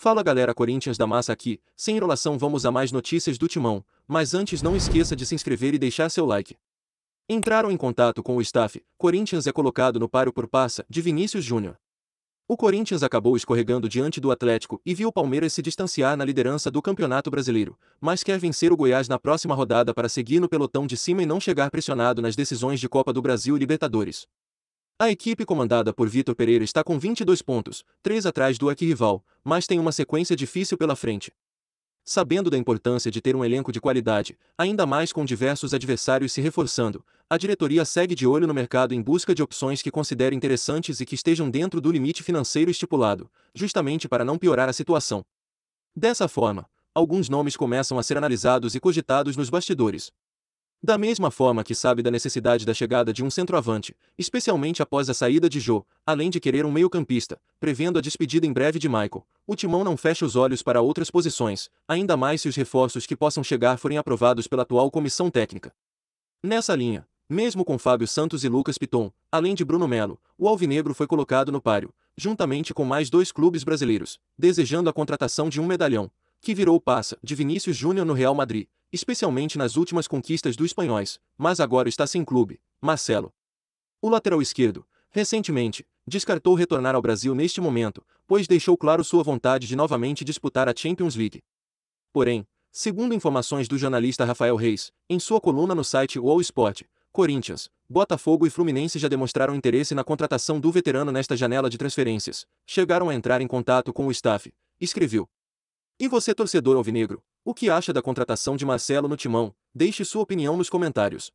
Fala galera Corinthians da massa aqui, sem enrolação vamos a mais notícias do Timão, mas antes não esqueça de se inscrever e deixar seu like. Entraram em contato com o staff, Corinthians é colocado no páreo por passa de Vinícius Júnior. O Corinthians acabou escorregando diante do Atlético e viu o Palmeiras se distanciar na liderança do Campeonato Brasileiro, mas quer vencer o Goiás na próxima rodada para seguir no pelotão de cima e não chegar pressionado nas decisões de Copa do Brasil e Libertadores. A equipe comandada por Vitor Pereira está com 22 pontos, 3 atrás do arquirrival, mas tem uma sequência difícil pela frente. Sabendo da importância de ter um elenco de qualidade, ainda mais com diversos adversários se reforçando, a diretoria segue de olho no mercado em busca de opções que considere interessantes e que estejam dentro do limite financeiro estipulado, justamente para não piorar a situação. Dessa forma, alguns nomes começam a ser analisados e cogitados nos bastidores. Da mesma forma que sabe da necessidade da chegada de um centroavante, especialmente após a saída de Joe, além de querer um meio-campista, prevendo a despedida em breve de Michael, o Timão não fecha os olhos para outras posições, ainda mais se os reforços que possam chegar forem aprovados pela atual comissão técnica. Nessa linha, mesmo com Fábio Santos e Lucas Piton, além de Bruno Melo, o Alvinegro foi colocado no páreo, juntamente com mais dois clubes brasileiros, desejando a contratação de um medalhão, que virou passa de Vinícius Júnior no Real Madrid, especialmente nas últimas conquistas dos espanhóis, mas agora está sem clube, Marcelo. O lateral esquerdo, recentemente, descartou retornar ao Brasil neste momento, pois deixou claro sua vontade de novamente disputar a Champions League. Porém, segundo informações do jornalista Rafael Reis, em sua coluna no site Wall Sport, Corinthians, Botafogo e Fluminense já demonstraram interesse na contratação do veterano nesta janela de transferências, chegaram a entrar em contato com o staff, escreveu. E você, torcedor alvinegro, o que acha da contratação de Marcelo no Timão? Deixe sua opinião nos comentários.